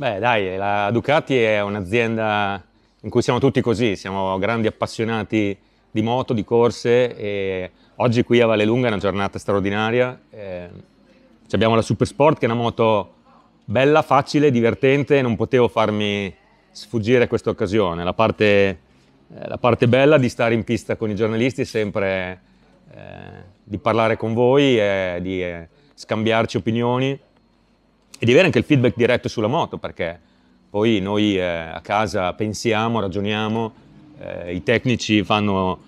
Beh, dai, la Ducati è un'azienda in cui siamo tutti così, siamo grandi appassionati di moto, di corse e oggi qui a Valle è una giornata straordinaria. Eh, abbiamo la Supersport che è una moto bella, facile, divertente e non potevo farmi sfuggire questa occasione. La parte, eh, la parte bella di stare in pista con i giornalisti è sempre eh, di parlare con voi e di eh, scambiarci opinioni e di avere anche il feedback diretto sulla moto, perché poi noi eh, a casa pensiamo, ragioniamo, eh, i tecnici fanno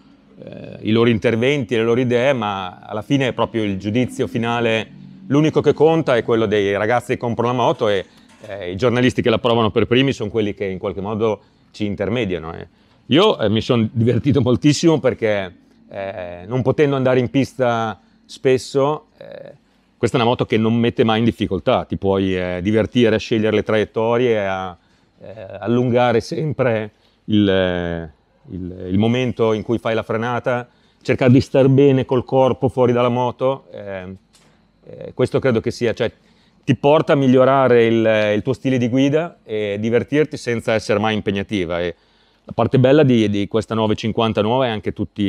eh, i loro interventi, le loro idee, ma alla fine è proprio il giudizio finale, l'unico che conta è quello dei ragazzi che comprano la moto e eh, i giornalisti che la provano per primi sono quelli che in qualche modo ci intermediano. Eh. Io eh, mi sono divertito moltissimo perché non potendo andare in pista spesso questa è una moto che non mette mai in difficoltà, ti puoi eh, divertire a scegliere le traiettorie, a eh, allungare sempre il, eh, il, il, momento in cui fai la frenata, cercare di star bene col corpo fuori dalla moto, ehm, eh, questo credo che sia, cioè, ti porta a migliorare il, eh, il, tuo stile di guida e divertirti senza essere mai impegnativa. E la parte bella di, di questa 950 nuova è anche tutti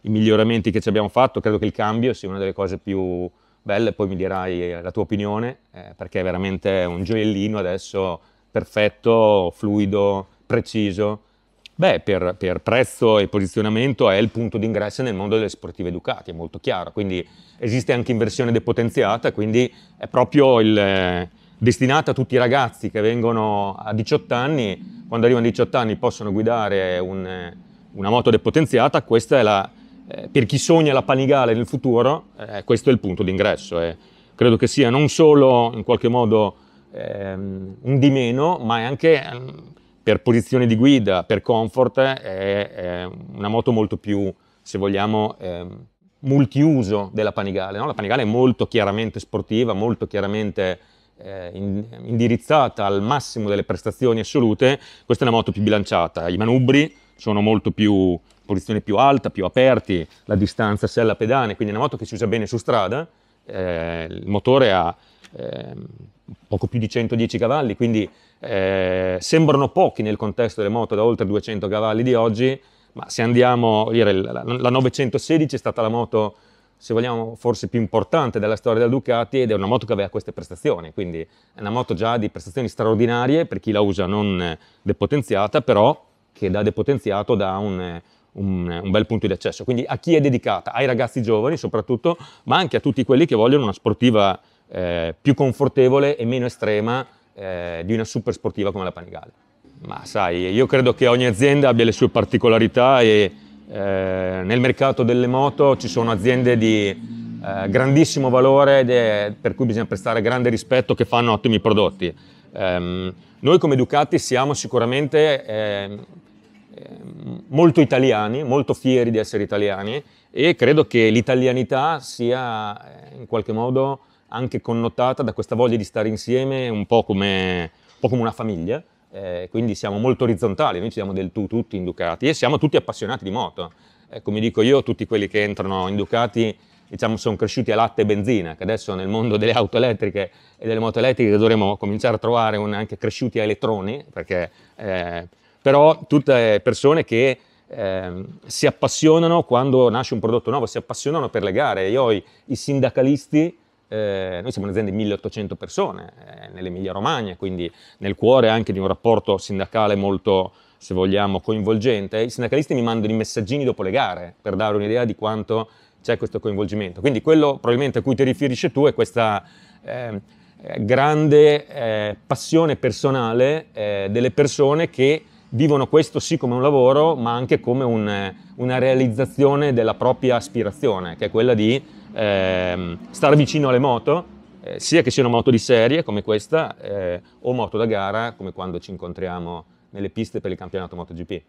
i miglioramenti che ci abbiamo fatto, credo che il cambio sia una delle cose più belle, poi mi dirai eh, la tua opinione, eh, perché è veramente un gioiellino adesso perfetto, fluido, preciso. Beh, per, per, prezzo e posizionamento è il punto d'ingresso nel mondo delle sportive Ducati, è molto chiaro, quindi esiste anche in versione depotenziata, quindi è proprio il, eh, destinata a tutti i ragazzi che vengono a 18 anni, quando arrivano a 18 anni possono guidare un, eh, una moto depotenziata, questa è la, eh, per chi sogna la Panigale nel futuro, eh, questo è il punto d'ingresso. E eh. credo che sia non solo in qualche modo ehm, un di meno, ma è anche ehm, per posizione di guida, per comfort, eh, è, è, una moto molto più, se vogliamo, ehm, multiuso della Panigale. No? La Panigale è molto chiaramente sportiva, molto chiaramente eh, indirizzata al massimo delle prestazioni assolute. Questa è una moto più bilanciata. I manubri sono molto più posizione più alta, più aperti, la distanza sella pedane, quindi è una moto che si usa bene su strada, eh, il motore ha eh, poco più di 110 cavalli, quindi eh, sembrano pochi nel contesto delle moto da oltre 200 cavalli di oggi, ma se andiamo, dire, la, la 916 è stata la moto se vogliamo, forse più importante della storia della Ducati ed è una moto che aveva queste prestazioni, quindi è una moto già di prestazioni straordinarie per chi la usa non depotenziata, però che da depotenziato dà un, un, un, bel punto di accesso. Quindi a chi è dedicata? Ai ragazzi giovani soprattutto, ma anche a tutti quelli che vogliono una sportiva eh, più confortevole e meno estrema eh, di una super sportiva come la Panigale. Ma sai, io credo che ogni azienda abbia le sue particolarità e eh, nel mercato delle moto ci sono aziende di eh, grandissimo valore è, per cui bisogna prestare grande rispetto che fanno ottimi prodotti. Um, noi come Ducati siamo sicuramente eh, Ehm, molto italiani, molto fieri di essere italiani e credo che l'italianità sia eh, in qualche modo anche connotata da questa voglia di stare insieme un po' come, un po come una famiglia. Eh, quindi siamo molto orizzontali, noi ci siamo del tu tutti in Ducati e siamo tutti appassionati di moto. Eh, come dico io, tutti quelli che entrano in Ducati diciamo, sono cresciuti a latte e benzina, che adesso nel mondo delle auto elettriche e delle moto elettriche dovremmo cominciare a trovare un, anche cresciuti a elettroni, perché eh, però tutte persone che eh, si appassionano quando nasce un prodotto nuovo, si appassionano per le gare. Io ho i, i sindacalisti, eh, noi siamo un'azienda di 1800 persone eh, nell'Emilia Romagna, quindi nel cuore anche di un rapporto sindacale molto, se vogliamo, coinvolgente. I sindacalisti mi mandano i messaggini dopo le gare per dare un'idea di quanto c'è questo coinvolgimento. Quindi quello probabilmente a cui ti riferisci tu è questa ehm, eh, grande eh, passione personale eh, delle persone che vivono questo sì come un lavoro, ma anche come un, una realizzazione della propria aspirazione, che è quella di eh, stare vicino alle moto, eh, sia che siano moto di serie come questa, eh, o moto da gara come quando ci incontriamo nelle piste per il campionato MotoGP.